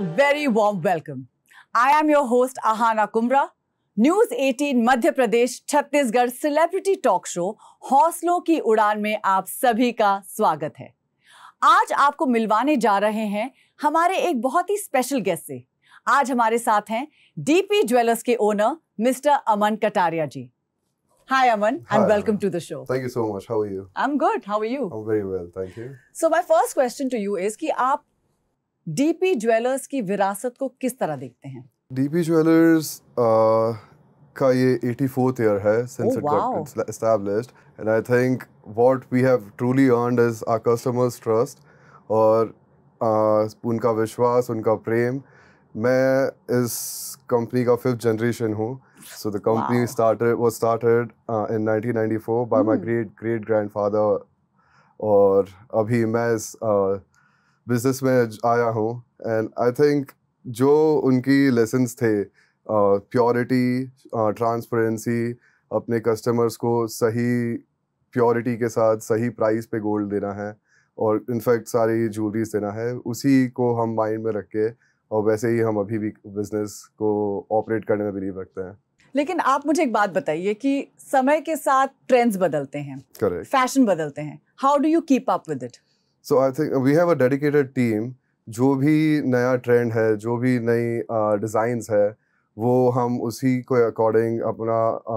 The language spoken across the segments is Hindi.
Very warm welcome I am your host Aahana Kumra News 18 Madhya Pradesh Chhattisgarh celebrity talk show हौसलों की उड़ान में आप सभी का स्वागत है आज आपको मिलवाने जा रहे हैं हमारे एक बहुत ही स्पेशल गेस्ट से आज हमारे साथ हैं डीपी ज्वेलर्स के owner mister Aman Kataria ji hi Aman and welcome to the show thank you so much how are you I am good how are you I am very well thank you so my first question to you is कि आप डीपी ज्वेलर्स की विरासत को किस तरह देखते हैं डीपी ज्वेलर्स का ये 84th ईयर है since it got established and I think what we have truly earned is our customers trust और uh, उनका विश्वास उनका प्रेम मैं इस कंपनी का फिफ्थ जनरेशन हूँ so the company started was started in 1994 by my great great grandfather और अभी मैं इस uh, बिजनेस में आया हूँ एंड आई थिंक जो उनकी लेसन्स थे प्योरिटी ट्रांसपेरेंसी अपने कस्टमर्स को सही प्योरिटी के साथ सही प्राइस पे गोल्ड देना है और इनफैक्ट सारी ज्वेलरीज देना है उसी को हम माइंड में रख के और वैसे ही हम अभी भी बिजनेस को ऑपरेट करने में बिलीव रखते हैं लेकिन आप मुझे एक बात बताइए कि समय के साथ ट्रेंड्स बदलते हैं करेक्ट फैशन बदलते हैं how do you keep up with it so I think we have a dedicated team जो भी नया ट्रेंड है जो भी नई डिज़ाइंस है वो हम उसी के अकॉर्डिंग अपना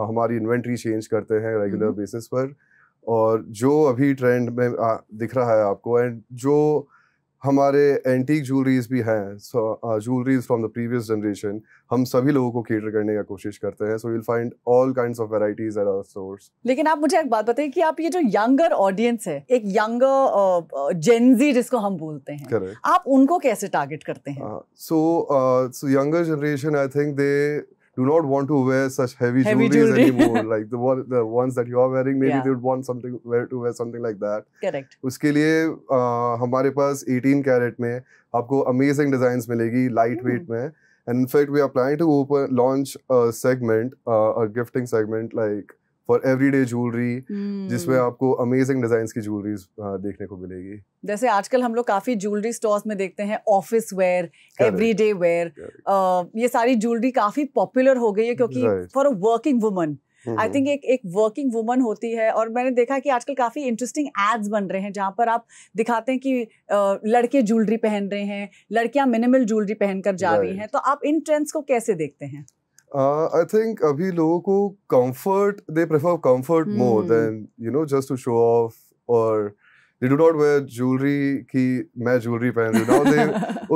हमारी इन्वेंट्री चेंज करते हैं रेगुलर बेसिस हम्म। पर और जो अभी ट्रेंड में दिख रहा है आपको एंड जो हमारे एंटीक ज्वेलरीज भी हैं jewelleries from the previous generation हम सभी लोगों को केटर करने का कोशिश करते हैं so will find all kinds of varieties at our stores लेकिन आप मुझे एक बात बताइए कि आप ये जो यंगर ऑडियंस है एक यंगर जेनजी uh, uh, जिसको हम बोलते हैं Correct. आप उनको कैसे टारगेट करते हैं so so younger generation I think they do not want to wear such heavy, heavy jewelry anymore. like the one, the ones that you are wearing, maybe yeah. they would want something wear to wear something like that. Correct. उसके लिए हमारे पास 18 कैरेट में आपको amazing designs मिलेगी lightweight. Hmm. में. And in fact, we are planning to open launch a segment, uh, a gifting segment like for everyday jewellery जिसमें hmm. आपको अमेजिंग डिजाइन की ज्वेलरी हाँ, देखने को मिलेगी जैसे आजकल हम लोग काफी ज्वेलरी स्टोर्स में देखते हैं ऑफिस वेयर एवरीडे वेयर ये सारी ज्वेलरी काफी पॉपुलर हो गई है क्योंकि for a working woman I think एक एक वर्किंग वुमन होती है और मैंने देखा कि आजकल काफ़ी इंटरेस्टिंग एड्स बन रहे हैं जहाँ पर आप दिखाते हैं कि लड़के ज्वेलरी पहन रहे हैं लड़कियां मिनिमल ज्वेलरी पहनकर जा रही हैं तो आप इन ट्रेंड्स को कैसे देखते हैं आई थिंक अभी लोगों को comfort they prefer comfort more than you know just to show off और they do not wear jewelry ki main jewelry pehen rahi now they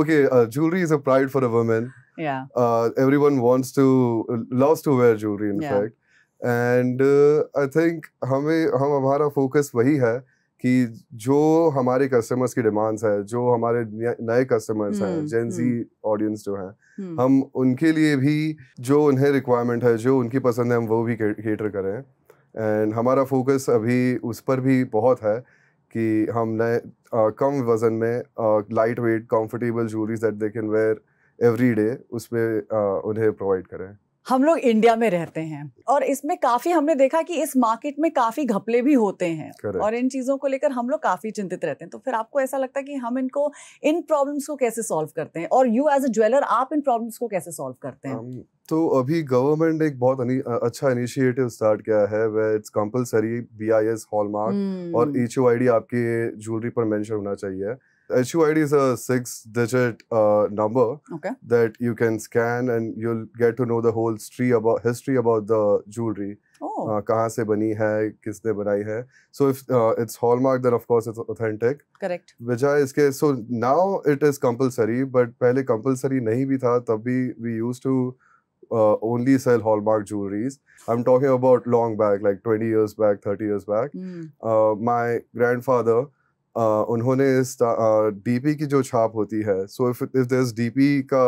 okay uh, jewelry is a pride for a woman yeah uh, everyone wants to loves to wear jewelry in yeah. fact and uh, i think hame hum hamara focus wahi hai कि जो हमारे कस्टमर्स की डिमांड्स है जो हमारे नए कस्टमर्स हैं जेंजी हम्म, ऑडियंस हम्म। जो है हम्म। हम उनके लिए भी जो उन्हें रिक्वायरमेंट है जो उनकी पसंद है हम वो भी केटर करें एंड हमारा फोकस अभी उस पर भी बहुत है कि हम नए आ, कम वज़न में light weight comfortable jewelleries that they can wear every day उस पर उन्हें प्रोवाइड करें हम लोग इंडिया में रहते हैं और इसमें काफी हमने देखा कि इस मार्केट में काफी घपले भी होते हैं Correct. और इन चीजों को लेकर हम लोग काफी चिंतित रहते हैं तो फिर आपको ऐसा लगता है कि हम इनको इन प्रॉब्लम्स को कैसे सॉल्व करते हैं और यू एज अ ज्वेलर आप इन प्रॉब्लम्स को कैसे सॉल्व करते हैं um, तो अभी गवर्नमेंट एक बहुत अच्छा इनिशिएटिव स्टार्ट किया है way it's compulsory B I S hallmark और एच आपके ज्वेलरी पर मेंशन होना चाहिए SU ID is a six-digit uh, number okay. that you can scan, and you'll get to know the whole history about history about the jewelry. Oh. Uh, कहाँ से बनी है, किसने बनाई है. So if uh, it's hallmark, then of course it's authentic. Correct. Vijay इसके so now it is compulsory, but पहले compulsory नहीं भी था, तब भी we used to uh, only sell hallmark jewelries. I'm talking about long back, like 20 years back, 30 years back. Mm. Uh, my grandfather. उन्होंने इस डीपी की जो छाप होती है so if if there DP का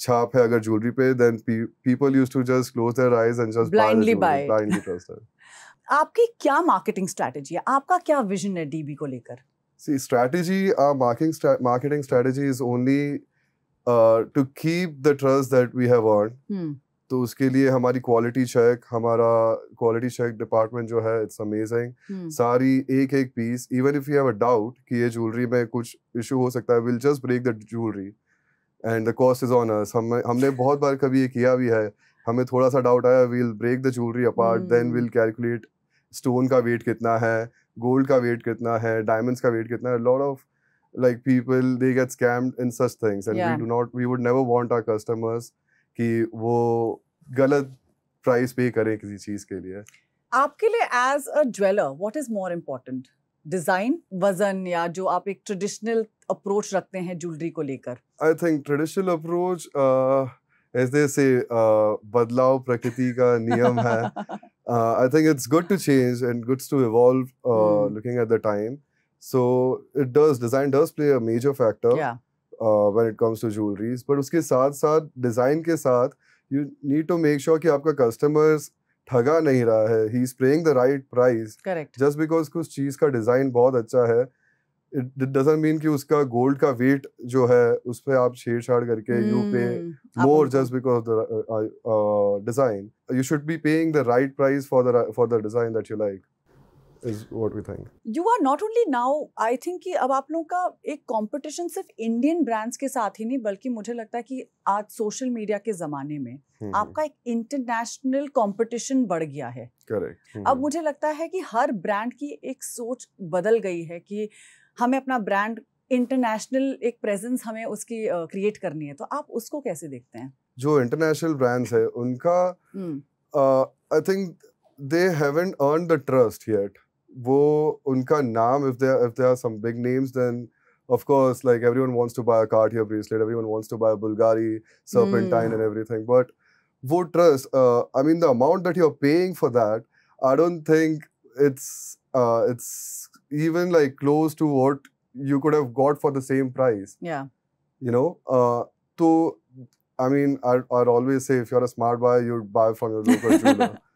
छाप है अगर ज्वेलरी पे then people used to just close their eyes and just blindly buy blindly trust आपकी क्या मार्केटिंग स्ट्रेटजी है आपका क्या विजन है डीबी को लेकर see strategy our marketing marketing strategy is only to keep the trust that we have earn तो उसके लिए हमारी क्वालिटी चेक हमारा क्वालिटी चेक डिपार्टमेंट जो है इट्स हम्म। अमेजिंग सारी एक एक piece even if you have a doubt कि ये ज्वेलरी में कुछ इशू हो सकता है will just break the jewellery and the cost is on us हम हमने बहुत बार कभी ये किया भी है हमें थोड़ा सा डाउट आया will break the jewellery apart then will calculate stone का वेट कितना है गोल्ड का वेट कितना है डायमंड्स का वेट कितना है lot of like people they get scammed in such things and yeah. we do not we would never want our customers कि वो गलत प्राइस पे करें किसी चीज़ के लिए आपके लिए as a jeweller what is more important design वजन या जो आप एक ट्रेडिशनल अप्रोच रखते हैं ज्वेलरी को लेकर आई थिंक ट्रेडिशनल अप्रोच ऐसे से बदलाव प्रकृति का नियम है I think it's good to change and goods to evolve looking at the time so it does design does play a major factor yeah when it comes to jewelleries but उसके साथ साथ डिज़ाइन के साथ you need to make sure कि आपका कस्टमर्स ठगा नहीं रहा है he is playing the right price correct just because कुछ चीज़ का डिज़ाइन बहुत अच्छा है इट डजेंट मीन कि उसका गोल्ड का वेट जो है उस पर आप छेड़छाड़ करके you pay more just because the design you should be paying the right price for the for the design that you like is what we think you are not only now I think कि अब आप लोगों का एक कंपटीशन सिर्फ इंडियन ब्रांड्स के साथ ही नहीं बल्कि मुझे लगता है कि आज सोशल मीडिया के जमाने में hmm. आपका एक इंटरनेशनल कंपटीशन बढ़ गया है करेक्ट हम्म, hmm. अब मुझे लगता है कि हर ब्रांड की एक सोच बदल गई है कि हमें अपना ब्रांड इंटरनेशनल एक प्रेजेंस हमें उसकी क्रिएट uh, करनी है तो आप उसको कैसे देखते हैं जो इंटरनेशनल ब्रांड्स है उनका I think they haven't earn the trust yet wo unka naam, if there if there are some big names, then of course, like everyone wants to buy a Cartier bracelet, everyone wants to buy a Bulgari serpentine mm. and everything. But wo trust, uh, I mean, the amount that you're paying for that, I don't think it's uh, it's even like close to what you could have got for the same price. Yeah. You know, uh, so I mean, I'd, I'd always say if you're a smart buyer, you'd buy from your local jeweler.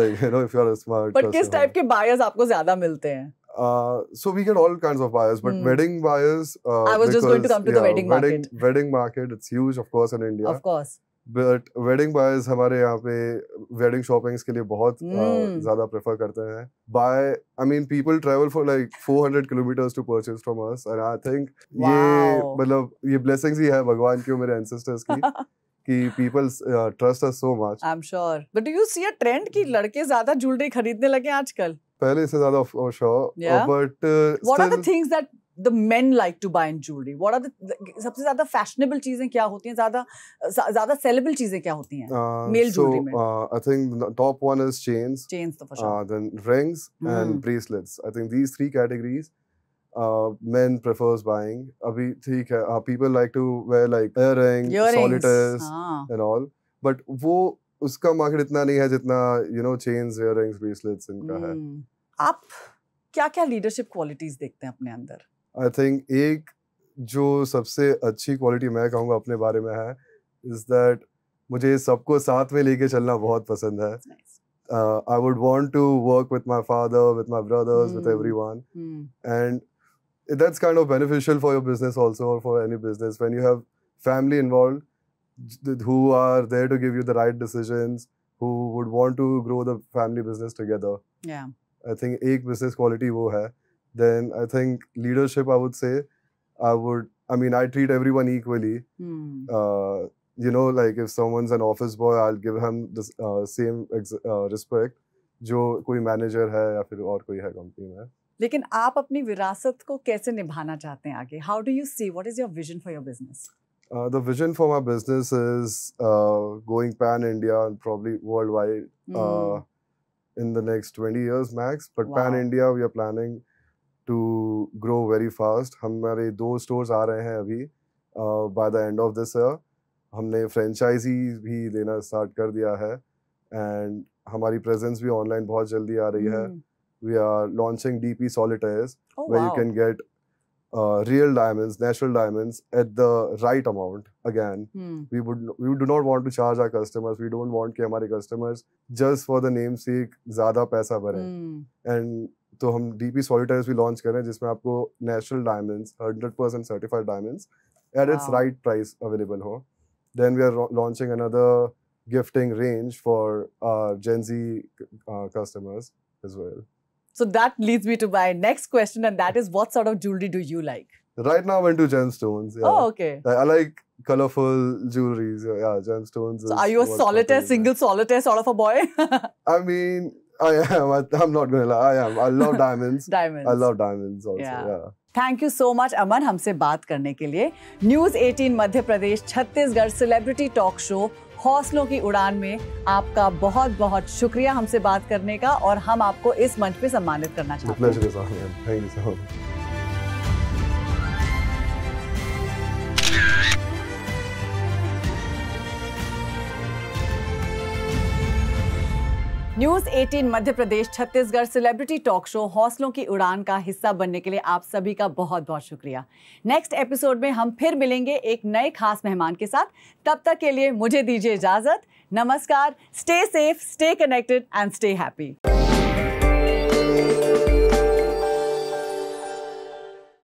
like you know if you are a smart but किस type के buyers आपको ज्यादा मिलते हैं Uh, so we get all kinds of buyers, but mm. wedding buyers. Uh, I was because, just going to come to yeah, the wedding, wedding market. Wedding market, it's huge, of course, in India. Of course. But wedding boys हमारे यहाँ पे वेडिंग शॉपिंग्स के लिए बहुत mm. uh, ज्यादा प्रेफर करते हैं buy I mean people travel for like 400 kilometres to purchase from us and I think ये मतलब ये ब्लेसिंग्स ही है भगवान की मेरे एंसेस्टर्स की कि people trust us so much I am sure but do you see a trend कि लड़के ज्यादा ज्वेलरी खरीदने लगे आजकल पहले से ज्यादा of sure but what are the things that the men like to buy in jewellery what are the सबसे ज्यादा फैशनेबल चीजें क्या होती हैं ज्यादा ज्यादा सेलेबल चीजें क्या होती हैं मेल uh, ज्वेलरी में I think top one is chains chains तो for sure then rings and bracelets I think these three categories Uh, men prefers buying. Abhi theek hai. Uh, people like to wear like earring, solitaires हाँ. and all. But वो उसका मार्केट इतना नहीं है जितना you know chains earrings bracelets इनका है हम्म। आप क्या-क्या लीडरशिप क्वालिटीज देखते हैं अपने अंदर आई थिंक एक जो सबसे अच्छी क्वालिटी मैं कहूंगा अपने बारे में है इज दैट मुझे सबको साथ में लेके चलना बहुत पसंद है I would want to work with my father with my brothers with everyone and that's kind of beneficial for your business also or for any business when you have family involved who are there to give you the right decisions who would want to grow the family business together yeah i think ek business quality wo hai then i think leadership i would say i would i mean i treat everyone equally hmm. uh, you know like if someone's an office boy i'll give him the uh, same uh, respect जो कोई manager है या फिर और कोई है कंपनी में लेकिन आप अपनी विरासत को कैसे निभाना चाहते हैं आगे how do you see what is your vision for your business Uh, the vision for my business is uh, going pan India and probably worldwide mm. uh, in the next 20 years max. But wow. pan India, we are planning to grow very fast. हमारे दो stores आ रहे हैं अभी by the end of this year. हमने फ्रेंचाइजी भी लेना स्टार्ट कर दिया है एंड हमारी प्रेजेंस भी ऑनलाइन बहुत जल्दी आ रही mm. है we are launching DP solitaires oh, where wow. you can get uh, real diamonds, natural diamonds at the right amount. Again, hmm. we would we do not want to charge our customers. We don't want that our customers just for the namesake zada पैसा भरें. Hmm. And तो हम DP solitaires We launch कर रहे हैं natural diamonds, 100% certified diamonds at wow. its right price available Then we are launching another gifting range for our Gen Z uh, customers as well. So that leads me to my next question, and that is what sort of jewelry do you like? Right now, I'm into gemstones. Yeah. Oh, okay. I, I like colorful jewelry. yeah, gemstones. So are you a solitaire, single solitaire sort of a boy? I mean, I am. I, am not going to lie. I am. I love diamonds. diamonds. I love diamonds also. Yeah. yeah. Thank you so much Aman हमसे बात करने के लिए news 18 Madhya Pradesh Chhattisgarh celebrity talk show हौसलों की उड़ान में आपका बहुत बहुत शुक्रिया हमसे बात करने का और हम आपको इस मंच पे सम्मानित करना चाहते हैं news 18 Madhya Pradesh Chhattisgarh celebrity talk show हौसलों की उड़ान का हिस्सा बनने के लिए आप सभी का बहुत बहुत शुक्रिया नेक्स्ट एपिसोड में हम फिर मिलेंगे एक नए खास मेहमान के साथ तब तक के लिए मुझे दीजिए इजाजत नमस्कार stay safe stay connected and stay happy